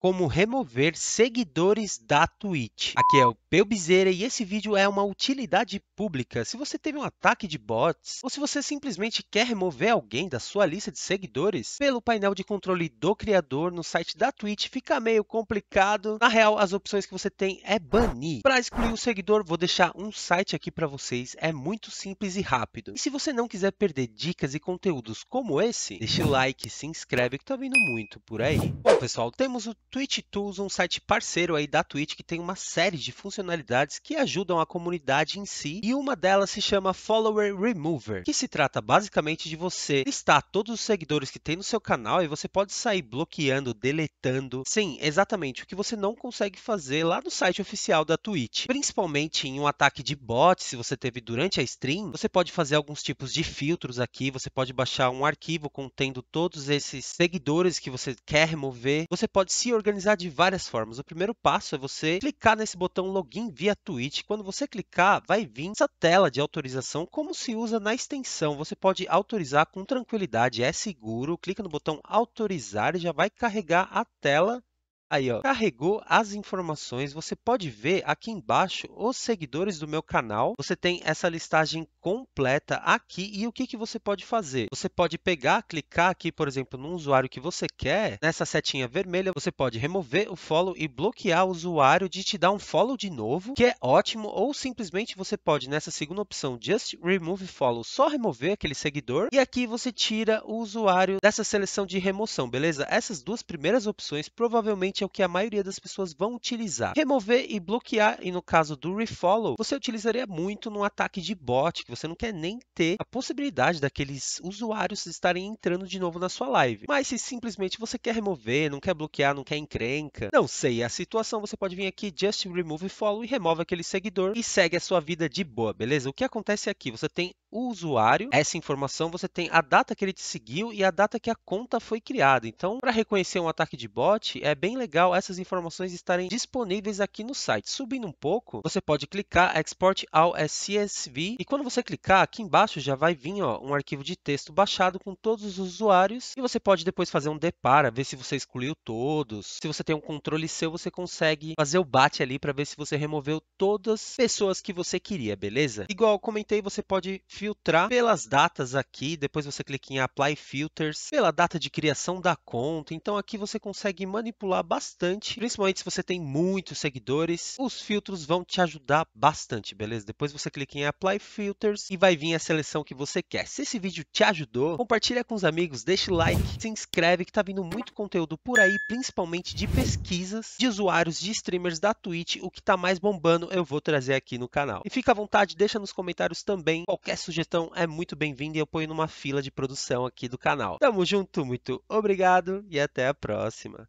como remover seguidores da Twitch. Aqui é o Peu Bezerra e esse vídeo é uma utilidade pública. Se você teve um ataque de bots ou se você simplesmente quer remover alguém da sua lista de seguidores, pelo painel de controle do criador no site da Twitch fica meio complicado. Na real, as opções que você tem é banir. Para excluir o seguidor, vou deixar um site aqui para vocês. É muito simples e rápido. E se você não quiser perder dicas e conteúdos como esse, deixa o like, se inscreve que tá vindo muito por aí. Bom, pessoal, temos o Twitch Tools, um site parceiro aí da Twitch que tem uma série de funcionalidades que ajudam a comunidade em si, e uma delas se chama Follower Remover, que se trata basicamente de você listar todos os seguidores que tem no seu canal e você pode sair bloqueando, deletando. Sim, exatamente o que você não consegue fazer lá no site oficial da Twitch. Principalmente em um ataque de bot, se você teve durante a stream, você pode fazer alguns tipos de filtros aqui, você pode baixar um arquivo contendo todos esses seguidores que você quer remover, você pode se organizar de várias formas. O primeiro passo é você clicar nesse botão login via Twitch. Quando você clicar, vai vir essa tela de autorização como se usa na extensão. Você pode autorizar com tranquilidade, é seguro. Clica no botão autorizar e já vai carregar a tela Aí, ó, carregou as informações, você pode ver aqui embaixo os seguidores do meu canal. Você tem essa listagem completa aqui e o que, que você pode fazer? Você pode pegar, clicar aqui, por exemplo, num usuário que você quer, nessa setinha vermelha, você pode remover o follow e bloquear o usuário de te dar um follow de novo, que é ótimo, ou simplesmente você pode, nessa segunda opção, just remove follow, só remover aquele seguidor e aqui você tira o usuário dessa seleção de remoção, beleza? Essas duas primeiras opções provavelmente é o que a maioria das pessoas vão utilizar. Remover e bloquear, e no caso do refollow, você utilizaria muito num ataque de bot, que você não quer nem ter a possibilidade daqueles usuários estarem entrando de novo na sua live. Mas se simplesmente você quer remover, não quer bloquear, não quer encrenca, não sei a situação, você pode vir aqui, just remove follow e remove aquele seguidor e segue a sua vida de boa, beleza? O que acontece é aqui? Você tem o usuário, essa informação, você tem a data que ele te seguiu e a data que a conta foi criada. Então, para reconhecer um ataque de bot, é bem legal legal essas informações estarem disponíveis aqui no site. Subindo um pouco, você pode clicar Export ao CSV e quando você clicar aqui embaixo já vai vir ó, um arquivo de texto baixado com todos os usuários e você pode depois fazer um depara, ver se você excluiu todos. Se você tem um controle seu, você consegue fazer o bate ali para ver se você removeu todas as pessoas que você queria, beleza? Igual eu comentei, você pode filtrar pelas datas aqui, depois você clica em Apply Filters, pela data de criação da conta. Então aqui você consegue manipular bastante bastante. Principalmente se você tem muitos seguidores, os filtros vão te ajudar bastante, beleza? Depois você clica em Apply Filters e vai vir a seleção que você quer. Se esse vídeo te ajudou, compartilha com os amigos, deixa o like, se inscreve que tá vindo muito conteúdo por aí, principalmente de pesquisas de usuários, de streamers da Twitch, o que tá mais bombando eu vou trazer aqui no canal. E fica à vontade, deixa nos comentários também, qualquer sugestão é muito bem-vinda e eu ponho numa fila de produção aqui do canal. Tamo junto, muito obrigado e até a próxima.